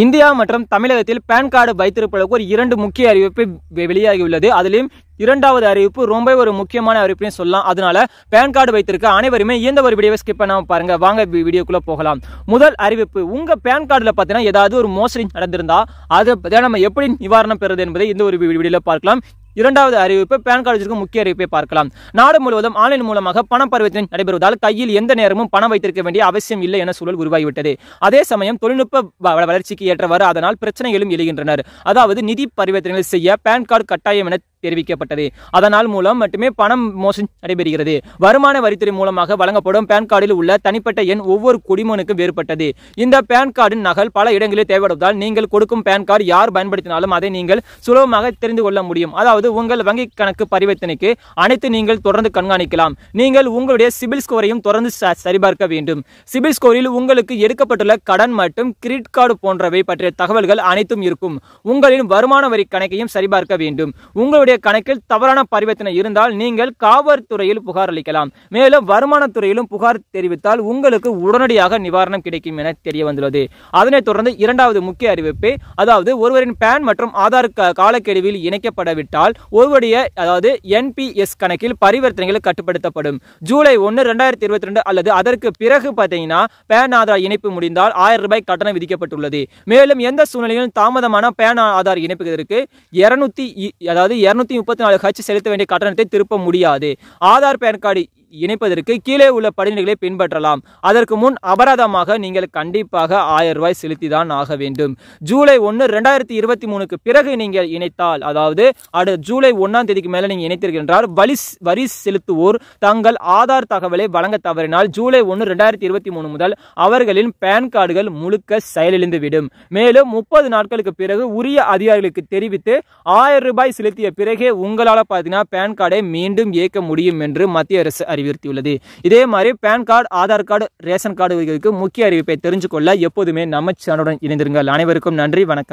India மற்றும் தமிழகத்தில் pan card வைத்திருப்பதற்கு ஒரு இரண்டு முக்கிய அறிவிப்பு வெளியாகியுள்ளது அதிலும் இரண்டாவது அறிவிப்பு ரொம்ப ஒரு முக்கியமான அறிவிப்பையும் சொல்லலாம் அதனால பேன் கார்டு வைத்திருக்க அனைவருமே எந்த ஒரு வீடியோவை ஸ்கிப் பண்ணாமல் பாருங்க வாங்க வீடியோக்குள்ளே போகலாம் முதல் அறிவிப்பு உங்க பேன் கார்டுல பாத்தீங்கன்னா ஏதாவது ஒரு மோசடி நடந்திருந்தா அதை நம்ம எப்படி நிவாரணம் பெறுறது என்பதை இந்த ஒரு வீடியோவில் பார்க்கலாம் இரண்டாவது அறிவிப்பு பேன் கார்டு முக்கிய அறிவிப்பை பார்க்கலாம் நாடு முழுவதும் ஆன்லைன் மூலமாக பண பரிவர்த்தனை நடைபெறுவதால் கையில் எந்த நேரமும் பணம் வைத்திருக்க வேண்டிய அவசியம் இல்லை என சூழல் உருவாகிவிட்டது அதே சமயம் தொழில்நுட்ப வளர்ச்சிக்கு ஏற்றவாறு அதனால் பிரச்சனைகளும் எழுகின்றனர் அதாவது நிதி பரிவர்த்தனைகள் செய்ய பேன் கார்டு கட்டாயம் என தெரிவிக்கப்பட்டது அதனால் மூலம் மட்டுமே பணம் மோசம் நடைபெறுகிறது வருமான வரித்துறை மூலமாக வழங்கப்படும் பேன் கார்டில் உள்ள தனிப்பட்ட எண் ஒவ்வொரு குடிமனுக்கும் வேறுபட்டது இந்த பேன் கார்டின் நகல் பல இடங்களில் தேவைப்படுவதால் நீங்கள் கொடுக்கும் பேன் கார்டு யார் பயன்படுத்தினாலும் அதை நீங்கள் சுலபமாக தெரிந்து கொள்ள முடியும் அதாவது அதாவது உங்கள் வங்கி கணக்கு பரிவர்த்தனைக்கு அனைத்து நீங்கள் தொடர்ந்து கண்காணிக்கலாம் நீங்கள் உங்களுடைய சிபில் ஸ்கோரையும் தொடர்ந்து சரிபார்க்க வேண்டும் சிபில் ஸ்கோரில் உங்களுக்கு எடுக்கப்பட்டுள்ள கடன் மற்றும் கிரெடிட் கார்டு போன்றவை பற்றிய தகவல்கள் அனைத்தும் இருக்கும் உங்களின் வருமான வரி கணக்கையும் சரிபார்க்க வேண்டும் உங்களுடைய கணக்கில் தவறான பரிவர்த்தனை இருந்தால் நீங்கள் காவல்துறையில் புகார் அளிக்கலாம் மேலும் வருமானத்துறையிலும் புகார் தெரிவித்தால் உங்களுக்கு உடனடியாக நிவாரணம் கிடைக்கும் என தெரிய வந்துள்ளது அதனைத் தொடர்ந்து இரண்டாவது முக்கிய அறிவிப்பு அதாவது ஒருவரின் பேன் மற்றும் ஆதார் காலக்கெடுவில் இணைக்கப்படவிட்டால் ரூபாய்கள் ஒவ்வொருடைய அதாவது என்பிஎஸ் கணக்கில் பரிவர்த்தனைகள் கட்டுப்படுத்தப்படும் ஜூலை ஒன்று ரெண்டாயிரத்தி இருபத்தி ரெண்டு அல்லது அதற்கு பிறகு பார்த்தீங்கன்னா பேன் ஆதார் இணைப்பு முடிந்தால் ஆயிரம் ரூபாய் கட்டணம் விதிக்கப்பட்டுள்ளது மேலும் எந்த சூழ்நிலையிலும் தாமதமான பேன் ஆதார் இணைப்புவதற்கு இருநூத்தி அதாவது இருநூத்தி முப்பத்தி நாலு ஹச் செலுத்த வேண்டிய கட்டணத்தை திருப்ப முடியாது ஆதார் பேன் கார்டு இணைப்பதற்கு கீழே உள்ள படிநிலைகளை பின்பற்றலாம் அதற்கு முன் அபராதமாக நீங்கள் கண்டிப்பாக ஆயிரம் ரூபாய் செலுத்திதான் ஆக வேண்டும் ஜூலை ஒன்று ரெண்டாயிரத்தி இருபத்தி மூணுக்கு பிறகு நீங்கள் இணைத்தால் அதாவது அடுத்த ஜூலை ஒன்றாம் தேதிக்கு மேலே நீங்கள் இணைத்திருக்கின்றால் வரி வரி செலுத்துவோர் தங்கள் ஆதார் தகவலை வழங்க தவறினால் ஜூலை ஒன்று ரெண்டாயிரத்தி இருபத்தி மூணு முதல் அவர்களின் பேன் கார்டுகள் முழுக்க செயலிழந்துவிடும் மேலும் முப்பது நாட்களுக்கு பிறகு உரிய அதிகாரிகளுக்கு தெரிவித்து ஆயிரம் ரூபாய் செலுத்திய பிறகே உங்களால் பார்த்தீங்கன்னா பேன் கார்டை மீண்டும் இயக்க முடியும் என்று மத்திய அரசு அறிவித்தார் அறிவுறுத்தியுள்ளது இதே மாதிரி PAN card Aadhaar card ration card முக்கிய அறிவிப்பை தெரிஞ்சு கொள்ள எப்போதுமே நம்ம சேனலுடன் இணைந்திருங்கள் அனைவருக்கும் நன்றி வணக்கம்